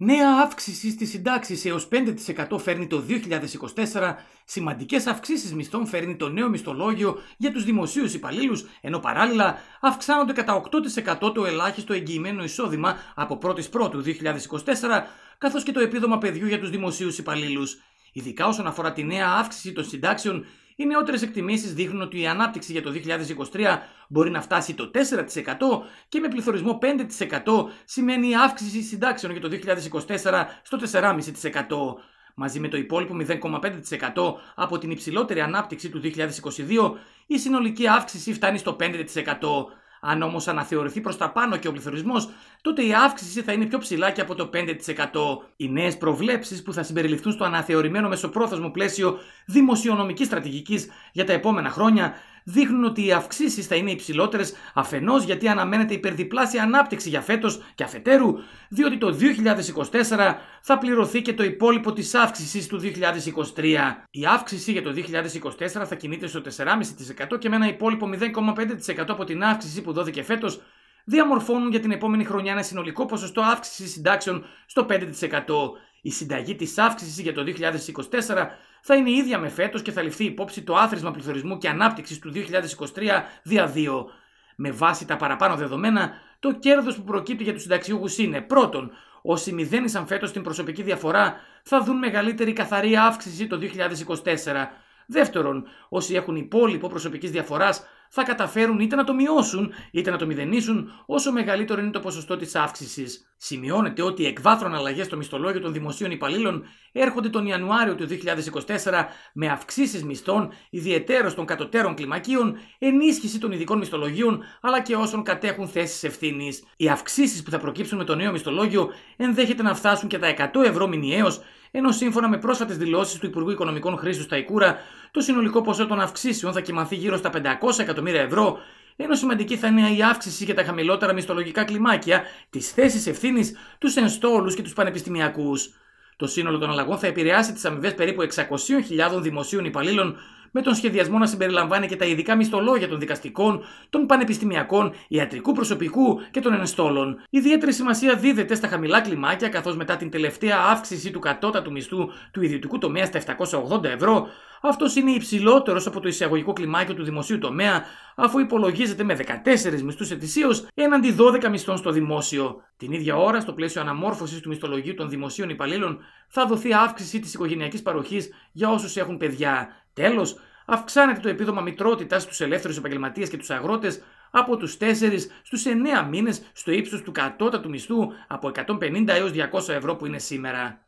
Νέα αύξηση στις συντάξεις έως 5% φέρνει το 2024, σημαντικές αυξήσεις μισθών φέρνει το νέο μισθολόγιο για τους δημοσίους υπαλλήλους, ενώ παράλληλα αυξάνονται κατά 8% το ελάχιστο εγγυημένο εισόδημα από 1η Πρώτου 2024, καθώς και το επίδομα παιδιού για τους δημοσίους υπαλλήλους. Ειδικά όσον αφορά τη νέα αύξηση των συντάξεων, οι νεότερες εκτιμήσεις δείχνουν ότι η ανάπτυξη για το 2023 μπορεί να φτάσει το 4% και με πληθωρισμό 5% σημαίνει αύξηση συντάξεων για το 2024 στο 4,5% μαζί με το υπόλοιπο 0,5% από την υψηλότερη ανάπτυξη του 2022, η συνολική αύξηση φτάνει στο 5%. Αν όμως αναθεωρηθεί προς τα πάνω και ο πληθωρισμός, τότε η αύξηση θα είναι πιο ψηλά και από το 5%. Οι νέες προβλέψεις που θα συμπεριληφθούν στο αναθεωρημένο μεσοπρόθεσμο πλαίσιο δημοσιονομικής στρατηγικής για τα επόμενα χρόνια δείχνουν ότι οι αυξήσεις θα είναι υψηλότερες αφενός γιατί αναμένεται υπερδιπλάσια ανάπτυξη για φέτος και αφετέρου, διότι το 2024 θα πληρωθεί και το υπόλοιπο της αύξησης του 2023. Η αύξηση για το 2024 θα κινείται στο 4,5% και με ένα υπόλοιπο 0,5% από την αύξηση που δόθηκε φέτος, διαμορφώνουν για την επόμενη χρονιά ένα συνολικό ποσοστό αύξησης συντάξεων στο 5%. Η συνταγή της αύξησης για το 2024 θα είναι ίδια με φέτος και θα ληφθεί υπόψη το άθροισμα πληθωρισμού και ανάπτυξης του 2023 δια 2. Με βάση τα παραπάνω δεδομένα, το κέρδος που προκύπτει για τους συνταξιούχους είναι πρώτον, όσοι μηδένισαν φέτος την προσωπική διαφορά θα δουν μεγαλύτερη καθαρή αύξηση το 2024. Δεύτερον, όσοι έχουν υπόλοιπο προσωπικής διαφοράς θα καταφέρουν είτε να το μειώσουν είτε να το μηδενίσουν όσο μεγαλύτερο είναι το ποσοστό της αύξησης. Σημειώνεται ότι οι εκβάθρον αλλαγές στο μισθολόγιο των δημοσίων υπαλλήλων έρχονται τον Ιανουάριο του 2024 με αυξήσεις μισθών, ιδιαιτέρως των κατωτέρων κλιμακίων, ενίσχυση των ειδικών μισθολογίων αλλά και όσων κατέχουν θέσεις ευθύνης. Οι αυξήσεις που θα προκύψουν με το νέο μισθολόγιο ενδέχεται να φτάσουν και τα 100 ευρώ μηνιαίως, ενώ σύμφωνα με πρόσφατες δηλώσεις του Υπουργού Οικονομικών Χρήστου Σταϊκούρα, το συνολικό ποσό των αυξήσεων θα κοιμαθεί γύρω στα 500 εκατομμύρια ευρώ, ενώ σημαντική θα είναι η αύξηση για τα χαμηλότερα μισθολογικά κλιμάκια, τις θέσεις ευθύνης, τους ενστόλους και τους πανεπιστημιακούς. Το σύνολο των αλλαγών θα επηρεάσει τις αμοιβές περίπου 600.000 δημοσίων υπαλλήλων με τον σχεδιασμό να συμπεριλαμβάνει και τα ειδικά μισθολόγια των δικαστικών, των πανεπιστημιακών, ιατρικού προσωπικού και των ενστόλων. Ιδιαίτερη σημασία δίδεται στα χαμηλά κλιμάκια, καθώς μετά την τελευταία αύξηση του κατώτατου μισθού του ιδιωτικού τομέα στα 780 ευρώ, αυτός είναι υψηλότερος από το εισαγωγικό κλιμάκιο του δημοσίου τομέα, αφού υπολογίζεται με 14 μισθούς ετησίως έναντι 12 μισθών στο δημόσιο. Την ίδια ώρα, στο πλαίσιο αναμόρφωσης του μισθολογίου των δημοσίων υπαλλήλων, θα δοθεί αύξηση της οικογενειακής παροχής για όσους έχουν παιδιά. Τέλος, αυξάνεται το επίδομα μητρότητας στους ελεύθερους επαγγελματίες και τους αγρότες από τους 4 στου 9 μήνες στο ύψος του κατώτατου μισθού από 150 έω 200 ευρώ που είναι σήμερα.